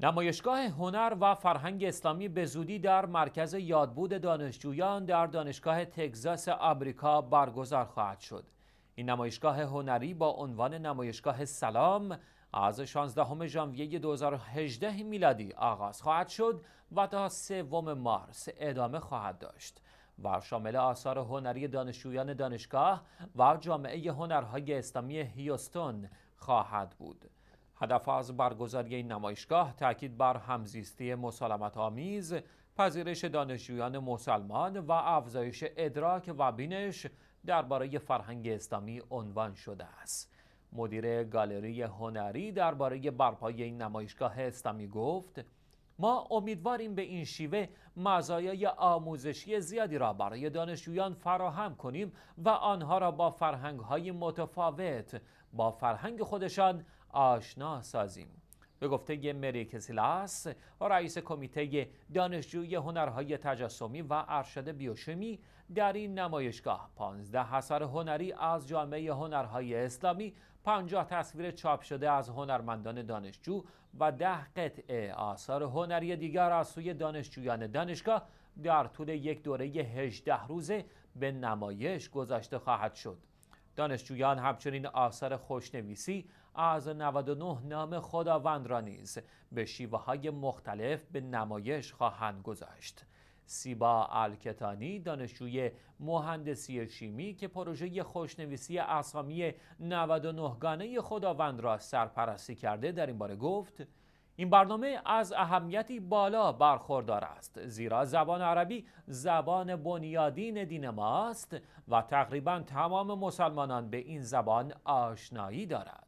نمایشگاه هنر و فرهنگ اسلامی به زودی در مرکز یادبود دانشجویان در دانشگاه تگزاس آمریکا برگزار خواهد شد. این نمایشگاه هنری با عنوان نمایشگاه سلام از 16 ژانویه 2018 میلادی آغاز خواهد شد و تا 3 مارس ادامه خواهد داشت و شامل آثار هنری دانشجویان دانشگاه و جامعه هنرهای اسلامی هیوستون خواهد بود. هدف از برگزاری این نمایشگاه تاکید بر همزیستی مسالمت آمیز، پذیرش دانشجویان مسلمان و افزایش ادراک و بینش درباره فرهنگ اسلامی عنوان شده است. مدیر گالری هنری درباره برپایی این نمایشگاه اسلامی گفت: ما امیدواریم به این شیوه مزایای آموزشی زیادی را برای دانشجویان فراهم کنیم و آنها را با فرهنگ های متفاوت با فرهنگ خودشان آشنا سازیم به گفته مری کسیلاس رئیس کمیته دانشجوی هنرهای تجسمی و ارشد بیوشمی در این نمایشگاه 15 اثر هنری از جامعه هنرهای اسلامی 50 تصویر چاپ شده از هنرمندان دانشجو و ده قطعه آثار هنری دیگر از سوی دانشجویان دانشگاه در طول یک دوره 18 روزه به نمایش گذاشته خواهد شد دانشجویان همچنین آثار خوشنویسی از 99 نام خداوند را نیز به شیوه های مختلف به نمایش خواهند گذاشت. سیبا الکتانی دانشجوی مهندسی شیمی که پروژه خوشنویسی اسامی 99 گانه خداوند را سرپرستی کرده در این باره گفت این برنامه از اهمیتی بالا برخوردار است زیرا زبان عربی زبان بنیادین دین ماست و تقریبا تمام مسلمانان به این زبان آشنایی دارد